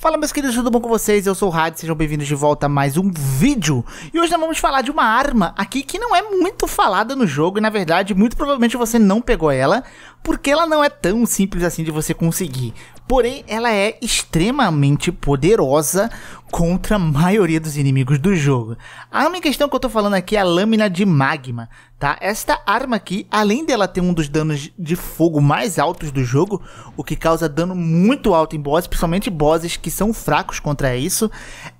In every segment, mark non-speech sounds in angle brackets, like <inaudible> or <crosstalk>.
Fala meus queridos, tudo bom com vocês? Eu sou o Had, sejam bem-vindos de volta a mais um vídeo. E hoje nós vamos falar de uma arma aqui que não é muito falada no jogo e na verdade muito provavelmente você não pegou ela, porque ela não é tão simples assim de você conseguir. Porém, ela é extremamente poderosa, contra a maioria dos inimigos do jogo. A arma em questão que eu tô falando aqui é a lâmina de magma, tá? Esta arma aqui, além dela ter um dos danos de fogo mais altos do jogo, o que causa dano muito alto em bosses, principalmente bosses que são fracos contra isso,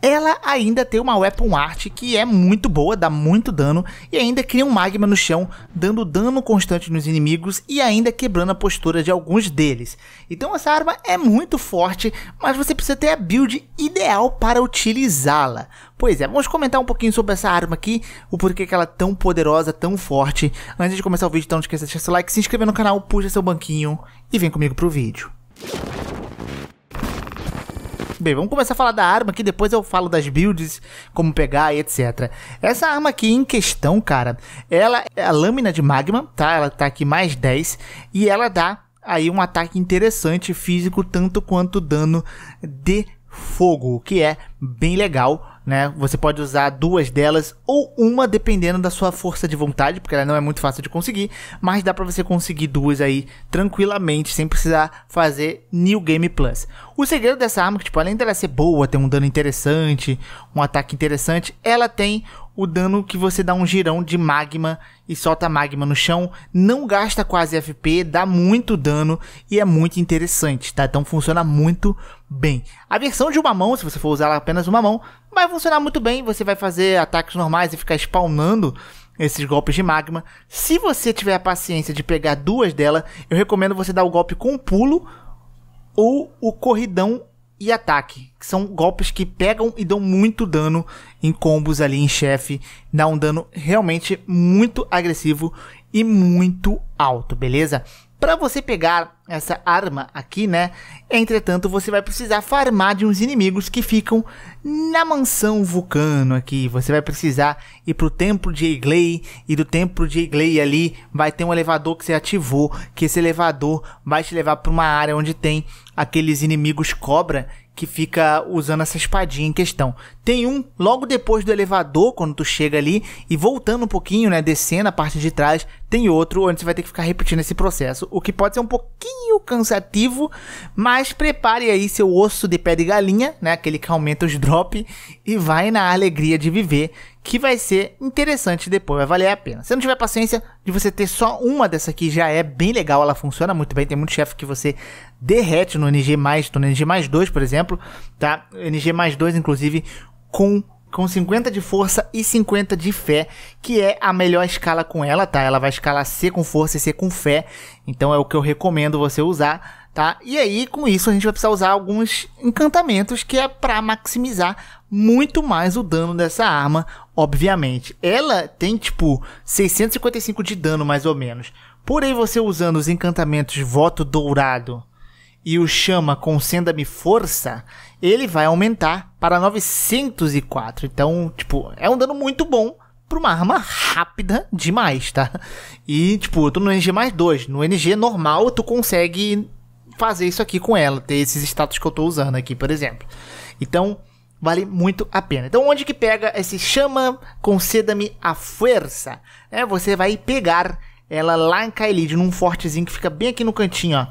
ela ainda tem uma weapon art que é muito boa, dá muito dano e ainda cria um magma no chão, dando dano constante nos inimigos e ainda quebrando a postura de alguns deles. Então essa arma é muito forte, mas você precisa ter a build ideal para para utilizá-la. Pois é, vamos comentar um pouquinho sobre essa arma aqui, o porquê que ela é tão poderosa, tão forte. Antes de começar o vídeo, então não esqueça de deixar seu like, se inscrever no canal, puxa seu banquinho e vem comigo pro vídeo. Bem, vamos começar a falar da arma aqui, depois eu falo das builds, como pegar e etc. Essa arma aqui em questão, cara, ela é a lâmina de magma, tá? Ela tá aqui mais 10 e ela dá aí um ataque interessante físico, tanto quanto dano de fogo, o que é bem legal, né? Você pode usar duas delas ou uma dependendo da sua força de vontade, porque ela não é muito fácil de conseguir, mas dá para você conseguir duas aí tranquilamente sem precisar fazer New Game Plus. O segredo dessa arma, que tipo, além dela ser boa, ter um dano interessante, um ataque interessante, ela tem o dano que você dá um girão de magma e solta magma no chão, não gasta quase FP, dá muito dano e é muito interessante, tá? Então funciona muito bem. A versão de uma mão, se você for usar apenas uma mão, vai funcionar muito bem, você vai fazer ataques normais e ficar spawnando esses golpes de magma. Se você tiver a paciência de pegar duas dela, eu recomendo você dar o golpe com o pulo ou o corridão e ataque, que são golpes que pegam e dão muito dano em combos ali em chefe, dá um dano realmente muito agressivo e muito alto, beleza? Para você pegar essa arma aqui, né? Entretanto, você vai precisar farmar de uns inimigos que ficam na mansão vulcano aqui. Você vai precisar ir pro templo de Iglei e do templo de Iglei ali vai ter um elevador que você ativou, que esse elevador vai te levar para uma área onde tem aqueles inimigos cobra que fica usando essa espadinha em questão. Tem um logo depois do elevador, quando tu chega ali e voltando um pouquinho, né, descendo a parte de trás, tem outro onde você vai ter que ficar repetindo esse processo, o que pode ser um pouquinho cansativo, mas prepare aí seu osso de pé de galinha, né, aquele que aumenta os drop e vai na alegria de viver, que vai ser interessante depois, vai valer a pena. Se não tiver paciência de você ter só uma dessa aqui, já é bem legal, ela funciona muito bem, tem muito chefe que você derrete no NG+, no NG+, 2, por exemplo, tá? NG+, 2, inclusive, com com 50 de força e 50 de fé, que é a melhor escala com ela, tá? Ela vai escalar C com força e C com fé, então é o que eu recomendo você usar tá? E aí, com isso, a gente vai precisar usar alguns encantamentos que é para maximizar muito mais o dano dessa arma, obviamente. Ela tem, tipo, 655 de dano, mais ou menos. Porém, você usando os encantamentos Voto Dourado e o Chama com Senda-me Força, ele vai aumentar para 904. Então, tipo, é um dano muito bom para uma arma rápida demais, tá? E, tipo, eu tô no NG mais 2. No NG normal, tu consegue fazer isso aqui com ela, ter esses status que eu estou usando aqui, por exemplo. Então, vale muito a pena. Então, onde que pega esse chama, conceda-me a força? É, você vai pegar ela lá em Kaelid, num fortezinho que fica bem aqui no cantinho, ó.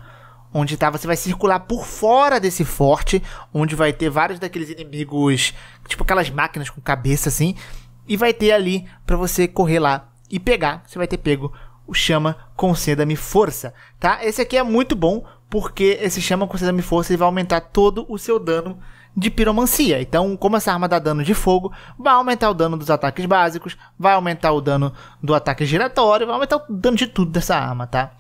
Onde tá, você vai circular por fora desse forte, onde vai ter vários daqueles inimigos, tipo aquelas máquinas com cabeça assim, e vai ter ali para você correr lá e pegar. Você vai ter pego o chama conceda-me força, tá? Esse aqui é muito bom porque esse chama com Sesame Força vai aumentar todo o seu dano de piromancia. Então, como essa arma dá dano de fogo, vai aumentar o dano dos ataques básicos, vai aumentar o dano do ataque giratório, vai aumentar o dano de tudo dessa arma, tá?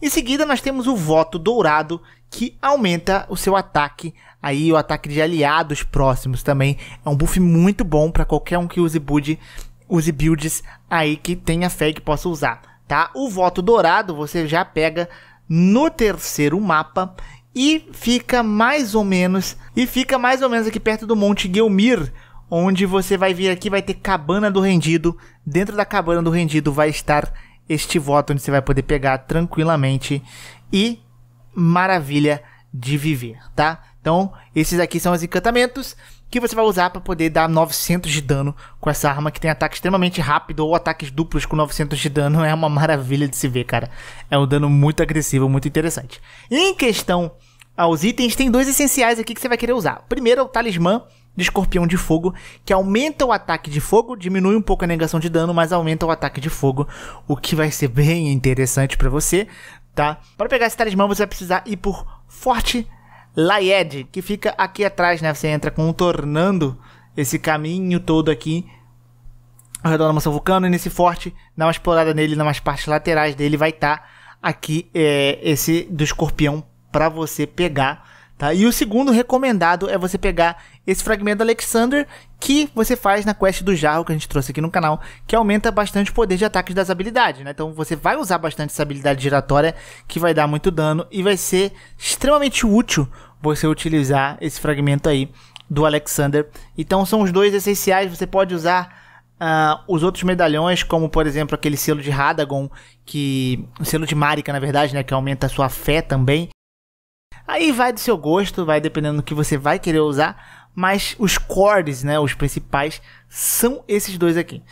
Em seguida, nós temos o voto dourado, que aumenta o seu ataque, aí o ataque de aliados próximos também. É um buff muito bom para qualquer um que use build, use builds aí que tenha fé que possa usar, tá? O voto dourado você já pega no terceiro mapa e fica mais ou menos e fica mais ou menos aqui perto do Monte Guelmir, onde você vai vir aqui vai ter Cabana do Rendido. Dentro da Cabana do Rendido vai estar este voto onde você vai poder pegar tranquilamente e maravilha de viver, tá? Então, esses aqui são os encantamentos que você vai usar para poder dar 900 de dano com essa arma que tem ataque extremamente rápido ou ataques duplos com 900 de dano. <laughs> É uma maravilha de se ver, cara. É um dano muito agressivo, muito interessante. Em questão aos itens, tem dois essenciais aqui que você vai querer usar. Primeiro é o talismã de escorpião de fogo, que aumenta o ataque de fogo, diminui um pouco a negação de dano, mas aumenta o ataque de fogo, o que vai ser bem interessante para você, tá? Para pegar esse talismã, você vai precisar ir por Forte Laied, que fica aqui atrás, né? Você entra contornando esse caminho todo aqui ao redor da mansão vulcano e nesse forte, dá uma explorada nele, nas partes laterais dele, vai estar tá aqui é, esse do escorpião para você pegar. Tá? E o segundo recomendado é você pegar esse fragmento do Alexander que você faz na quest do jarro que a gente trouxe aqui no canal, que aumenta bastante o poder de ataques das habilidades, né? Então você vai usar bastante essa habilidade giratória que vai dar muito dano e vai ser extremamente útil você utilizar esse fragmento aí do Alexander. Então são os dois essenciais, você pode usar Uh, os outros medalhões, como por exemplo aquele selo de Radagon, que. o selo de Marika, na verdade, né? Que aumenta a sua fé também. Aí vai do seu gosto, vai dependendo do que você vai querer usar. Mas os cores, né? Os principais, são esses dois aqui.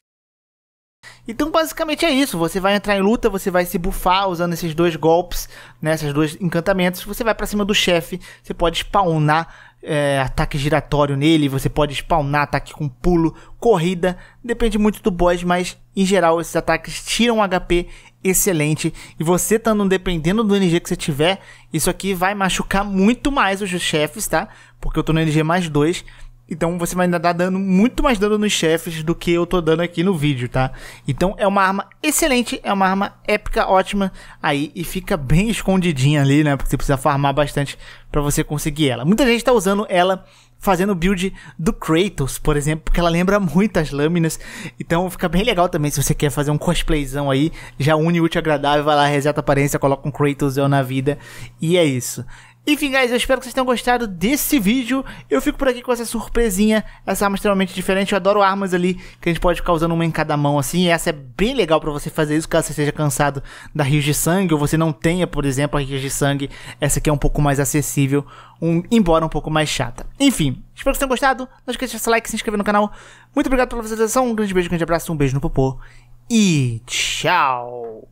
Então, basicamente é isso. Você vai entrar em luta, você vai se bufar usando esses dois golpes, né, esses dois encantamentos. Você vai para cima do chefe, você pode spawnar é, ataque giratório nele, você pode spawnar ataque com pulo, corrida, depende muito do boss, mas em geral esses ataques tiram HP excelente. E você estando dependendo do NG que você tiver, isso aqui vai machucar muito mais os chefes, tá? Porque eu tô no NG mais dois então você vai dar dando muito mais dano nos chefes do que eu tô dando aqui no vídeo, tá? Então é uma arma excelente, é uma arma épica, ótima aí e fica bem escondidinha ali, né? Porque você precisa farmar bastante para você conseguir ela. Muita gente tá usando ela fazendo build do Kratos, por exemplo, porque ela lembra muito as lâminas. Então fica bem legal também se você quer fazer um cosplayzão aí, já une útil agradável, vai lá reseta a aparência, coloca um Kratos na vida e é isso. Enfim, guys, eu espero que vocês tenham gostado desse vídeo. Eu fico por aqui com essa surpresinha, essa arma é extremamente diferente. Eu adoro armas ali, que a gente pode ficar usando uma em cada mão, assim. E essa é bem legal para você fazer isso, caso você esteja cansado da rios de sangue, ou você não tenha, por exemplo, a rios de sangue. Essa aqui é um pouco mais acessível, um, embora um pouco mais chata. Enfim, espero que vocês tenham gostado. Não esqueça de deixar like, se inscrever no canal. Muito obrigado pela visualização, um grande beijo, um grande abraço, um beijo no popô. E tchau!